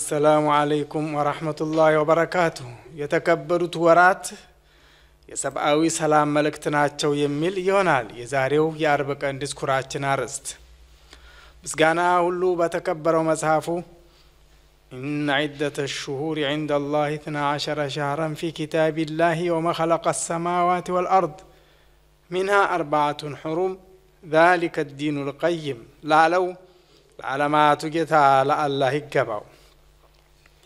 السلام عليكم ورحمة الله وبركاته የተከበሩት ወራት የሰብአዊ ሰላም መልእክት ናቸው የሚል ይሆናል የዛሬው የአርብ ቀን ዲስኩራችን አርዕስት። ምስጋና ሁሉ በተከበረው መጽሐፉ إن عدة الشهور عند الله اثنا عشر شهرا في كتاب الله وما خلق السماوات والأرض منها أربعة حرم ذلك الدين القيم ላለው ለዓለማቱ جتا ለአላህ هكباو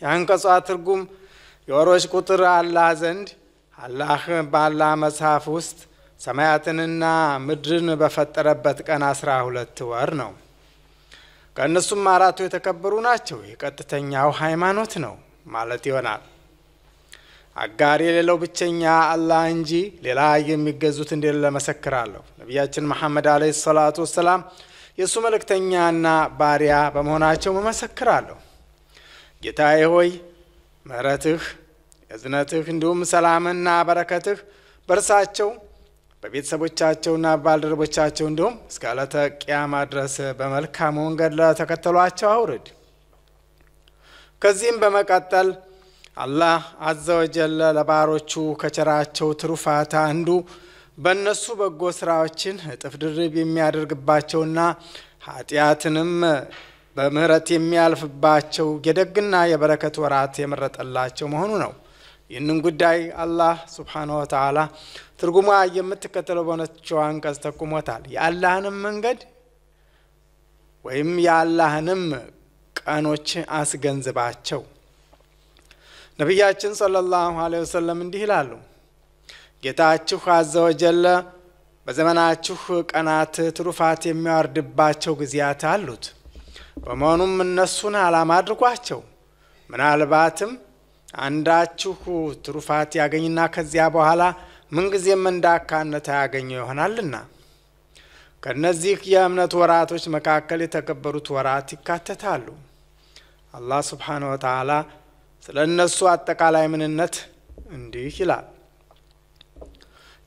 የአንቀጿ ትርጉም የወሮች ቁጥር አላህ ዘንድ አላህ ባላ መጽሐፍ ውስጥ ሰማያትንና ምድርን በፈጠረበት ቀን አስራ ሁለት ወር ነው። ከእነሱም አራቱ የተከበሩ ናቸው። የቀጥተኛው ሃይማኖት ነው ማለት ይሆናል። አጋር የሌለው ብቸኛ አላህ እንጂ ሌላ የሚገዙት እንደሌለ መሰክራለሁ። ነቢያችን መሐመድ አለይሂ ሰላቱ ወሰላም የእሱ መልእክተኛና ባሪያ በመሆናቸው መመሰክራለሁ። ጌታዬ ሆይ ምሕረትህ እዝነትህ እንዲሁም ሰላምና በረከትህ በእርሳቸው በቤተሰቦቻቸውና ባልደረቦቻቸው እንዲሁም እስከ ዕለተ ቅያማ ድረስ በመልካም መንገድ ለተከተሏቸው አውርድ። ከዚህም በመቀጠል አላህ አዘ አዘወጀለ ለባሮቹ ከቸራቸው ትሩፋታ አንዱ በእነሱ በጎ ስራዎችን እጥፍ ድርብ የሚያደርግባቸውና ኃጢአትንም በምህረት የሚያልፍባቸው የደግና የበረከት ወራት የመረጠላቸው መሆኑ ነው። ይህንን ጉዳይ አላህ ስብሓነ ወተዓላ ትርጉሟ የምትከተለው በሆነችው አንቀጽ ተቁሞታል የአላህንም መንገድ ወይም የአላህንም ቀኖች አስገንዝባቸው። ነቢያችን ሰለላሁ ዐለይሂ ወሰለም እንዲህ ይላሉ፣ ጌታችሁ አዘወጀለ በዘመናችሁ ቀናት ትሩፋት የሚያወርድባቸው ጊዜያት አሉት። በመሆኑም እነሱን ዓላማ አድርጓቸው። ምናልባትም አንዳችሁ ትሩፋት ያገኝና ከዚያ በኋላ ምንጊዜም እንዳካነት ያገኘው ይሆናልና። ከእነዚህ የእምነት ወራቶች መካከል የተከበሩት ወራት ይካተታሉ። አላህ ስብሓነ ወተዓላ ስለ እነሱ አጠቃላይ ምንነት እንዲህ ይላል።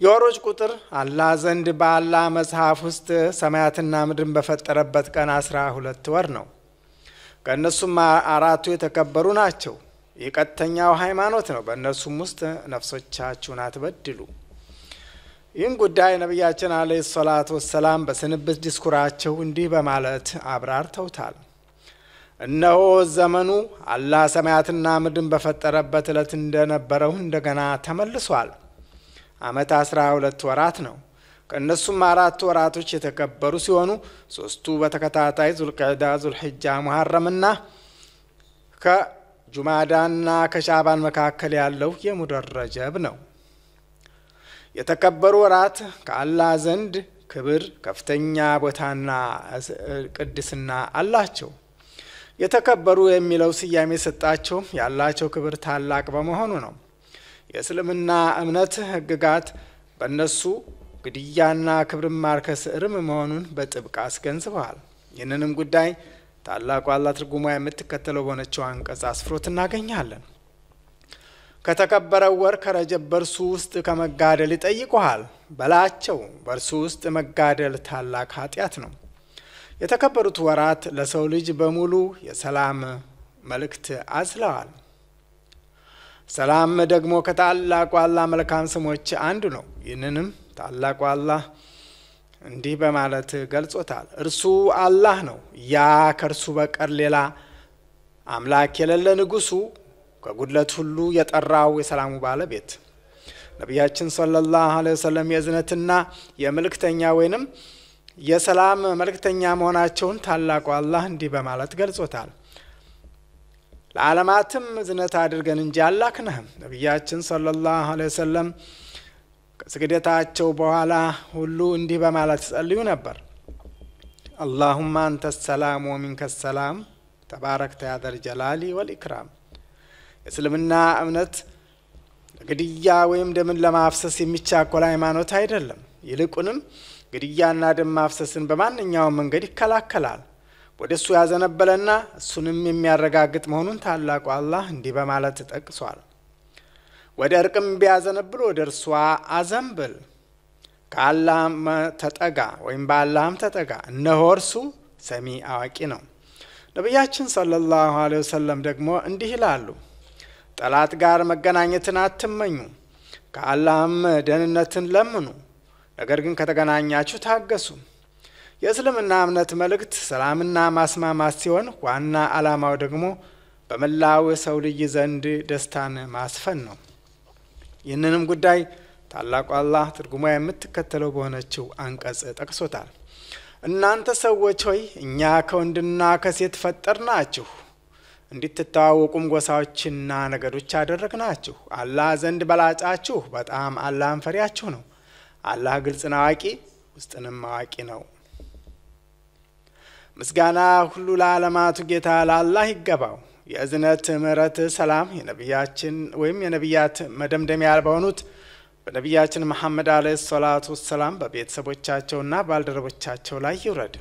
የወሮች ቁጥር አላህ ዘንድ በአላህ መጽሐፍ ውስጥ ሰማያትና ምድርን በፈጠረበት ቀን አስራ ሁለት ወር ነው። ከእነሱም አራቱ የተከበሩ ናቸው። የቀጥተኛው ሃይማኖት ነው። በእነሱም ውስጥ ነፍሶቻችሁን አትበድሉ። ይህን ጉዳይ ነቢያችን አለ ሰላት ወሰላም በስንብት ዲስኩራቸው እንዲህ በማለት አብራርተውታል። እነሆ ዘመኑ አላህ ሰማያትና ምድርን በፈጠረበት ዕለት እንደነበረው እንደገና ተመልሷል። አመት አስራ ሁለት ወራት ነው። ከእነሱም አራት ወራቶች የተከበሩ ሲሆኑ ሶስቱ በተከታታይ ዙልቅዕዳ፣ ዙልሕጃ፣ ሙሐረምና ከጁማዳና ከሻባን መካከል ያለው የሙደረጀብ ነው። የተከበሩ ወራት ከአላህ ዘንድ ክብር ከፍተኛ ቦታና ቅድስና አላቸው። የተከበሩ የሚለው ስያሜ ሰጣቸውም ያላቸው ክብር ታላቅ በመሆኑ ነው። የእስልምና እምነት ህግጋት በእነሱ ግድያና ክብር ማርከስ እርም መሆኑን በጥብቅ አስገንዝበዋል። ይህንንም ጉዳይ ታላቁ አላ ትርጉሟ የምትከተለው በሆነችው አንቀጽ አስፍሮት እናገኛለን። ከተከበረው ወር ከረጀብ በእርሱ ውስጥ ከመጋደል ይጠይቁሃል በላቸው። በእርሱ ውስጥ መጋደል ታላቅ ኃጢአት ነው። የተከበሩት ወራት ለሰው ልጅ በሙሉ የሰላም መልእክት አዝለዋል። ሰላም ደግሞ ከታላቁ አላህ መልካም ስሞች አንዱ ነው። ይህንንም ታላቁ አላህ እንዲህ በማለት ገልጾታል። እርሱ አላህ ነው፣ ያ ከእርሱ በቀር ሌላ አምላክ የሌለ ንጉሱ፣ ከጉድለት ሁሉ የጠራው የሰላሙ ባለቤት ነቢያችን ሰለላሁ ዐለይሂ ወሰለም የእዝነትና የመልእክተኛ ወይንም የሰላም መልእክተኛ መሆናቸውን ታላቁ አላህ እንዲህ በማለት ገልጾታል። ለዓለማትም እዝነት አድርገን እንጂ ነህ ነቢያችን ሰለላሁ ዐለይሂ ወሰለም ከስግደታቸው በኋላ ሁሉ እንዲህ በማለት ይጸልዩ ነበር። አላሁማ አንተ ሰላም ወሚንከ ሰላም ተባረክተ ያ ዘል ጀላሊ ወልኢክራም። የእስልምና እምነት ለግድያ ወይም ደምን ለማፍሰስ የሚቻኮል ሃይማኖት አይደለም። ይልቁንም ግድያና ደም ማፍሰስን በማንኛውም መንገድ ይከላከላል። ወደ እሱ ያዘነበለና እሱንም የሚያረጋግጥ መሆኑን ታላቁ አላህ እንዲህ በማለት ጠቅሷል። ወደ እርቅም ቢያዘነብል ወደ እርሷ አዘንብል፣ ከአላህም ተጠጋ ወይም በአላህም ተጠጋ። እነሆ እርሱ ሰሚ አዋቂ ነው። ነቢያችን ሰለላሁ ዐለይሂ ወሰለም ደግሞ እንዲህ ይላሉ፣ ጠላት ጋር መገናኘትን አትመኙ፣ ከአላህም ደህንነትን ለምኑ፣ ነገር ግን ከተገናኛችሁ ታገሱ። የእስልምና እምነት መልእክት ሰላምና ማስማማት ሲሆን ዋና ዓላማው ደግሞ በመላው የሰው ልጅ ዘንድ ደስታን ማስፈን ነው። ይህንንም ጉዳይ ታላቁ አላህ ትርጉሟ የምትከተለው በሆነችው አንቀጽ ጠቅሶታል። እናንተ ሰዎች ሆይ እኛ ከወንድና ከሴት ፈጠር ናችሁ እንዲትተዋወቁም ጎሳዎችና ነገዶች አደረግ ናችሁ። አላህ ዘንድ በላጫችሁ በጣም አላህን ፈሪያችሁ ነው። አላህ ግልጽን አዋቂ ውስጥንም አዋቂ ነው ምስጋና ሁሉ ለዓለማቱ ጌታ ለአላህ ይገባው። የእዝነት ምሕረት፣ ሰላም የነቢያችን ወይም የነቢያት መደምደሚያ በሆኑት በነቢያችን መሐመድ አለ ሰላቱ ወሰላም በቤተሰቦቻቸውና ባልደረቦቻቸው ላይ ይውረድ።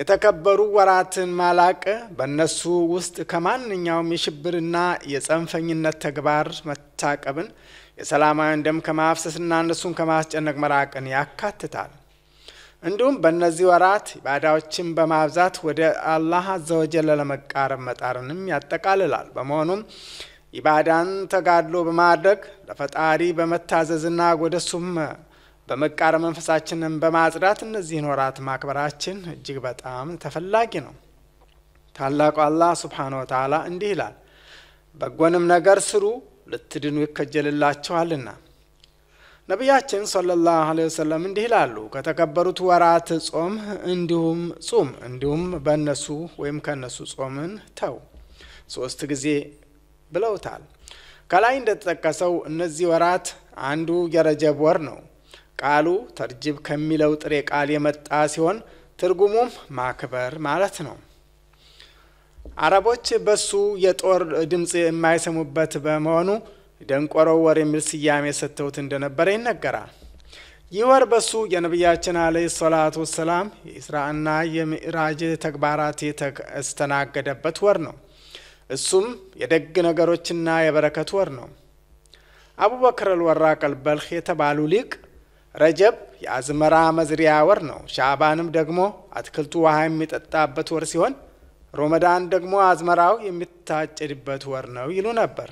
የተከበሩ ወራትን ማላቅ በእነሱ ውስጥ ከማንኛውም የሽብርና የጸንፈኝነት ተግባር መታቀብን፣ የሰላማዊ ደም ከማፍሰስና እነሱን ከማስጨነቅ መራቅን ያካትታል። እንዲሁም በእነዚህ ወራት ባዳዎችን በማብዛት ወደ አላህ አዘወጀለ ለመቃረብ መጣርንም ያጠቃልላል። በመሆኑም ኢባዳን ተጋድሎ በማድረግ ለፈጣሪ በመታዘዝና ወደ ሱም በመቃረብ መንፈሳችንን በማጽዳት እነዚህን ወራት ማክበራችን እጅግ በጣም ተፈላጊ ነው። ታላቁ አላህ ስብሓነ ወተዓላ እንዲህ ይላል፣ በጎንም ነገር ስሩ ልትድኑ ይከጀልላችኋልና ነቢያችን ሰለላሁ ዐለይሂ ወሰለም እንዲህ ይላሉ፣ ከተከበሩት ወራት ጾም እንዲሁም ጹም እንዲሁም በእነሱ ወይም ከእነሱ ጾምን ተው ሶስት ጊዜ ብለውታል። ከላይ እንደተጠቀሰው እነዚህ ወራት አንዱ የረጀብ ወር ነው። ቃሉ ተርጅብ ከሚለው ጥሬ ቃል የመጣ ሲሆን ትርጉሙም ማክበር ማለት ነው። አረቦች በሱ የጦር ድምፅ የማይሰሙበት በመሆኑ ደንቆሮው ወር የሚል ስያሜ ሰጥተውት እንደነበረ ይነገራል። ይህ ወር በሱ የነቢያችን አለይሂ ሰላቱ ወሰላም የኢስራእና የሚዕራጅ ተግባራት የተስተናገደበት ወር ነው። እሱም የደግ ነገሮችና የበረከት ወር ነው። አቡበክር አልወራቅ አልበልህ የተባሉ ሊቅ ረጀብ የአዝመራ መዝሪያ ወር ነው፣ ሻዕባንም ደግሞ አትክልቱ ውሃ የሚጠጣበት ወር ሲሆን፣ ሮመዳን ደግሞ አዝመራው የሚታጨድበት ወር ነው ይሉ ነበር።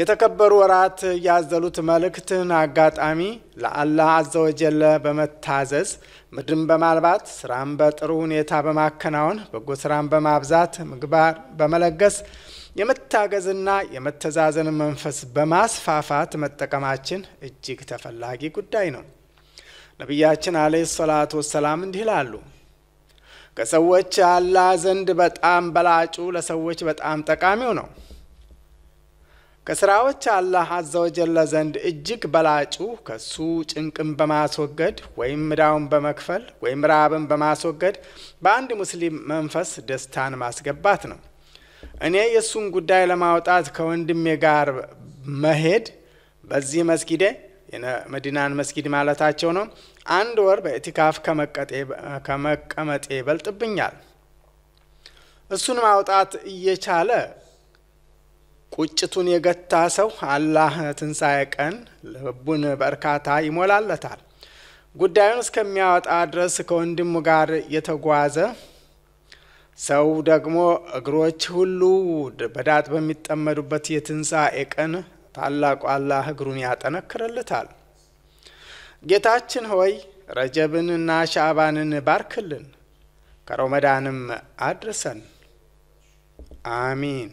የተከበሩ ወራት ያዘሉት መልእክትን አጋጣሚ ለአላህ አዘወጀለ በመታዘዝ ምድርን በማልባት ስራን በጥሩ ሁኔታ በማከናወን በጎ ስራን በማብዛት ምግባር በመለገስ የመታገዝና የመተዛዘን መንፈስ በማስፋፋት መጠቀማችን እጅግ ተፈላጊ ጉዳይ ነው። ነቢያችን አለይሂ ሰላቱ ወሰላም እንዲህ ይላሉ ከሰዎች አላህ ዘንድ በጣም በላጩ ለሰዎች በጣም ጠቃሚው ነው። ከስራዎች አላህ አዘወጀለ ዘንድ እጅግ በላጩ ከሱ ጭንቅን በማስወገድ ወይም ዕዳውን በመክፈል ወይም ራብን በማስወገድ በአንድ ሙስሊም መንፈስ ደስታን ማስገባት ነው። እኔ የእሱን ጉዳይ ለማውጣት ከወንድሜ ጋር መሄድ በዚህ መስጊዴ የመዲናን መስጊድ ማለታቸው ነው። አንድ ወር በኢቲካፍ ከመቀመጤ ይበልጥብኛል። እሱን ማውጣት እየቻለ ቁጭቱን የገታ ሰው አላህ ትንሣኤ ቀን ልቡን በእርካታ ይሞላለታል። ጉዳዩን እስከሚያወጣ ድረስ ከወንድሙ ጋር የተጓዘ ሰው ደግሞ እግሮች ሁሉ በዳጥ በሚጠመዱበት የትንሣኤ ቀን ታላቁ አላህ እግሩን ያጠነክርልታል። ጌታችን ሆይ ረጀብንና ሻዕባንን ባርክልን፣ ከረመዳንም አድርሰን። አሚን